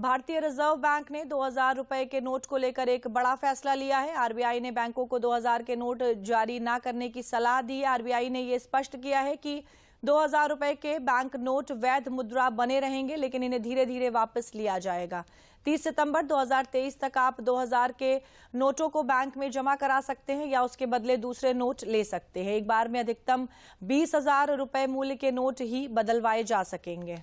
भारतीय reserve bank ने 2000 रुपए के नोट को लेकर एक बड़ा फैसला लिया है आरबीआई ने बैंकों को 2000 के नोट जारी ना करने की सलाह दी है आरबीआई ने यह स्पष्ट किया है कि दो हजार रुपए के बैंक नोट वैध मुद्रा बने रहेंगे लेकिन इन्हें धीरे धीरे वापस लिया जाएगा 30 सितंबर 2023 तक आप 2000 के नोटों को बैंक में जमा करा सकते हैं या उसके बदले दूसरे नोट ले सकते हैं एक बार में अधिकतम बीस हजार मूल्य के नोट ही बदलवाए जा सकेंगे